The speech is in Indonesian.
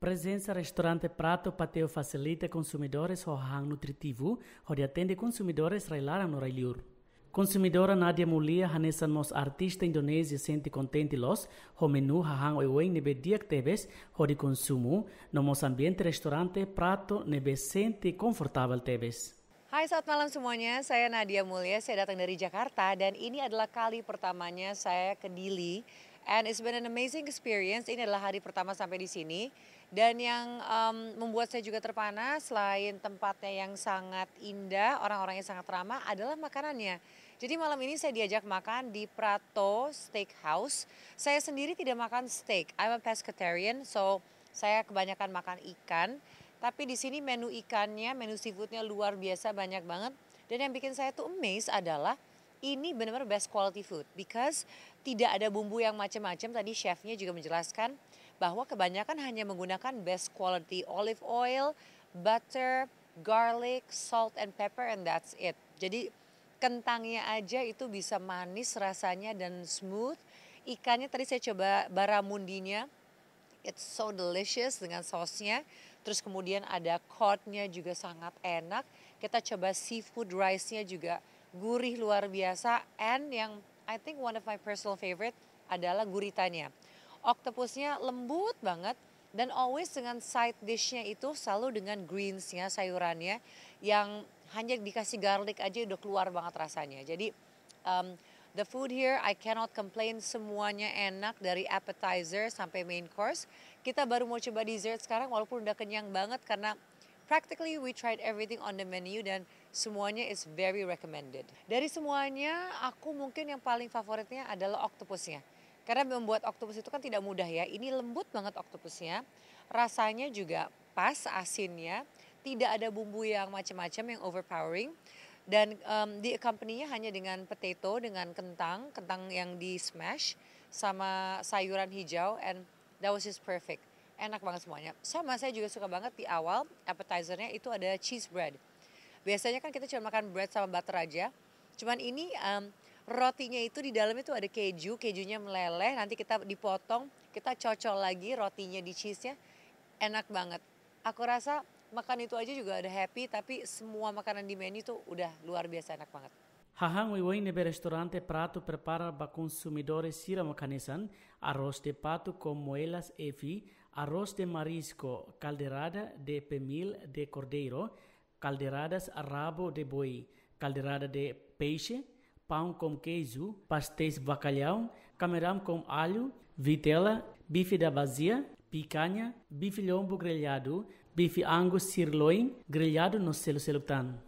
Presença Restaurante e Prato Pateo facilita consumidores o rang nutritivo, onde atende consumidores relaram no Railiur. Consumidora Nadia Mulia hanesan mos artista Indonesia senti contente los, o menu hahang oewen nebe diak tebes, onde consumo, no mos ambiente restaurante Prato nebe senti komfortabel tebes. Hai, selamat malam semuanya. Saya Nadia Mulia, saya datang dari Jakarta dan ini adalah kali pertamanya saya ke Dili And it's been an amazing experience. Ini adalah hari pertama sampai di sini. Dan yang um, membuat saya juga terpana selain tempatnya yang sangat indah, orang-orangnya sangat ramah adalah makanannya. Jadi malam ini saya diajak makan di Prato Steakhouse. Saya sendiri tidak makan steak. I'm a pescatarian, so saya kebanyakan makan ikan. Tapi di sini menu ikannya, menu seafoodnya luar biasa banyak banget. Dan yang bikin saya tuh amazed adalah ini benar-benar best quality food because tidak ada bumbu yang macam-macam. Tadi chefnya juga menjelaskan bahwa kebanyakan hanya menggunakan best quality olive oil, butter, garlic, salt and pepper and that's it. Jadi kentangnya aja itu bisa manis rasanya dan smooth. Ikannya tadi saya coba baramundinya. It's so delicious dengan sausnya. Terus kemudian ada codnya juga sangat enak. Kita coba seafood rice-nya juga gurih luar biasa. And yang I think one of my personal favorite adalah guritanya. Octopusnya lembut banget dan always dengan side dishnya itu selalu dengan greensnya sayurannya yang hanya dikasih garlic aja udah keluar banget rasanya. Jadi um, the food here I cannot complain semuanya enak dari appetizer sampai main course. Kita baru mau coba dessert sekarang walaupun udah kenyang banget karena practically we tried everything on the menu dan Semuanya is very recommended. Dari semuanya, aku mungkin yang paling favoritnya adalah octopusnya. Karena membuat octopus itu kan tidak mudah ya. Ini lembut banget octopusnya. Rasanya juga pas asinnya. Tidak ada bumbu yang macam-macam yang overpowering. Dan um, di company nya hanya dengan potato, dengan kentang. Kentang yang di smash sama sayuran hijau. And that was just perfect enak banget semuanya. Sama saya juga suka banget di awal appetizernya itu ada cheese bread. Biasanya kan kita cuma makan bread sama butter aja. Cuman ini um, rotinya itu di dalamnya tuh ada keju, kejunya meleleh, nanti kita dipotong, kita cocok lagi rotinya di cheese-nya. Enak banget. Aku rasa makan itu aja juga ada happy, tapi semua makanan di menu itu udah luar biasa enak banget. ini Wiwai nebe restaurante prato prepara ba consumidore sira makanesan arroz de pato con moelas efi, arroz de marisco, calderada de pemil de cordeiro, caldeiradas a rabo de boi, caldeirada de peixe, pão com queijo, pastéis bacalhau, camarão com alho, vitela, bife da vazia, picanha, bife lombo grelhado, bife angus sirloin, grelhado no selo selutan.